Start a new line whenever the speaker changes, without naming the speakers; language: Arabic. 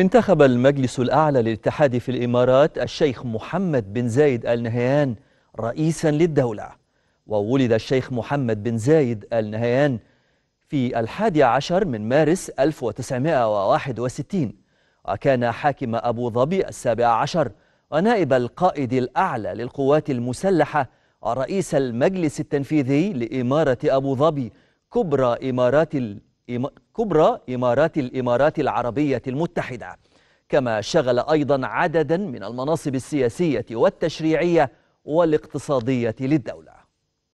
انتخب المجلس الأعلى للاتحاد في الإمارات الشيخ محمد بن زايد آل نهيان رئيسا للدولة وولد الشيخ محمد بن زايد آل نهيان في الحادي عشر من مارس 1961 وكان حاكم أبو ظبي السابع عشر ونائب القائد الأعلى للقوات المسلحة ورئيس المجلس التنفيذي لإمارة أبو ظبي كبرى إمارات كبرى إمارات الإمارات العربية المتحدة كما شغل أيضا عددا من المناصب السياسية والتشريعية والاقتصادية للدولة